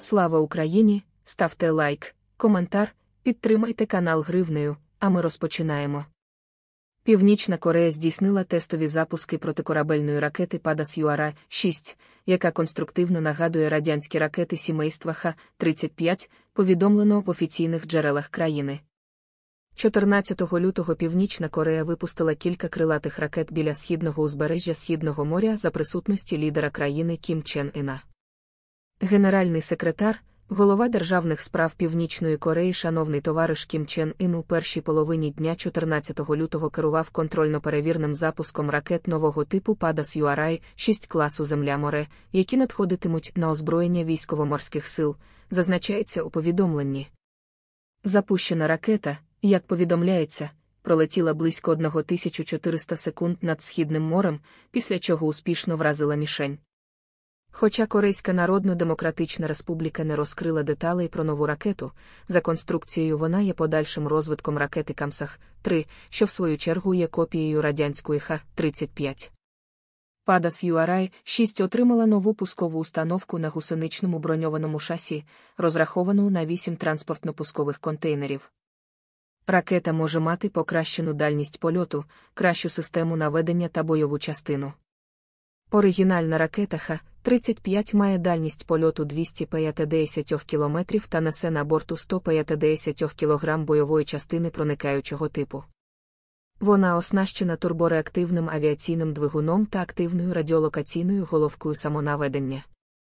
Слава Україні! Ставте лайк, коментар, підтримайте канал Гривнею, а ми розпочинаємо. Північна Корея здійснила тестові запуски протикорабельної ракети Падас Юара 6, яка конструктивно нагадує радянські ракети сімейства Х-35, повідомлено в офіційних джерелах країни. 14 лютого Північна Корея випустила кілька крилатих ракет біля східного узбережжя Східного моря за присутності лідера країни Кім Чен Іна. Генеральний секретар, голова державних справ Північної Кореї, шановний товариш Кім Чен Ін у першій половині дня 14 лютого керував контрольно-перевірним запуском ракет нового типу Падас Юарай, 6 класу Земля море, які надходитимуть на озброєння військово-морських сил, зазначається у повідомленні. Запущена ракета, як повідомляється, пролетіла близько 1400 секунд над Східним морем, після чого успішно вразила мішень. Хоча Корейська Народно-Демократична Республіка не розкрила деталей про нову ракету, за конструкцією вона є подальшим розвитком ракети Камсах 3, що в свою чергу є копією радянської Х-35. Падас Юарай 6 отримала нову пускову установку на гусеничному броньованому шасі, розраховану на 8 транспортно-пускових контейнерів. Ракета може мати покращену дальність польоту, кращу систему наведення та бойову частину. Оригінальна ракета Х 35 має дальність польоту 250 км та несе на борту 150 кг бойової частини проникаючого типу. Вона оснащена турбореактивним авіаційним двигуном та активною радіолокаційною головкою самонаведення.